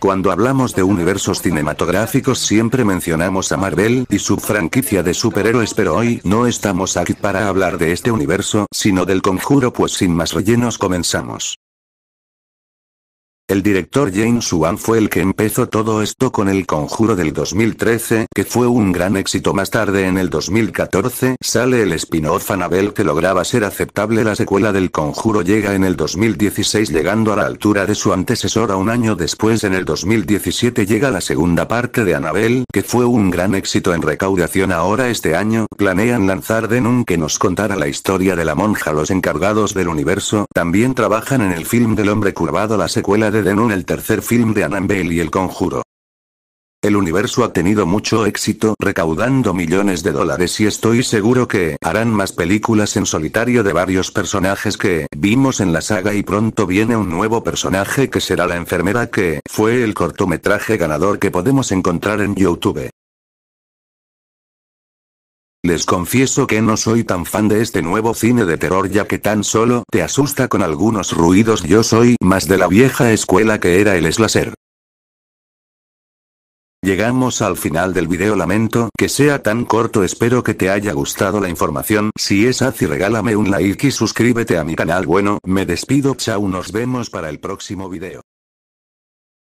Cuando hablamos de universos cinematográficos siempre mencionamos a Marvel y su franquicia de superhéroes, pero hoy no estamos aquí para hablar de este universo, sino del conjuro, pues sin más rellenos comenzamos. El director James Wan fue el que empezó todo esto con El Conjuro del 2013, que fue un gran éxito. Más tarde en el 2014 sale el spin-off Annabelle que lograba ser aceptable. La secuela del Conjuro llega en el 2016 llegando a la altura de su antecesora un año después. En el 2017 llega la segunda parte de Anabel que fue un gran éxito en recaudación. Ahora este año planean lanzar Denun que nos contara la historia de la monja. Los encargados del universo también trabajan en el film del hombre curvado, la secuela de en en el tercer film de Annabelle y El Conjuro. El universo ha tenido mucho éxito recaudando millones de dólares y estoy seguro que harán más películas en solitario de varios personajes que vimos en la saga y pronto viene un nuevo personaje que será la enfermera que fue el cortometraje ganador que podemos encontrar en YouTube. Les confieso que no soy tan fan de este nuevo cine de terror ya que tan solo te asusta con algunos ruidos. Yo soy más de la vieja escuela que era el slasher. Llegamos al final del video lamento que sea tan corto espero que te haya gustado la información si es así regálame un like y suscríbete a mi canal bueno me despido chao nos vemos para el próximo video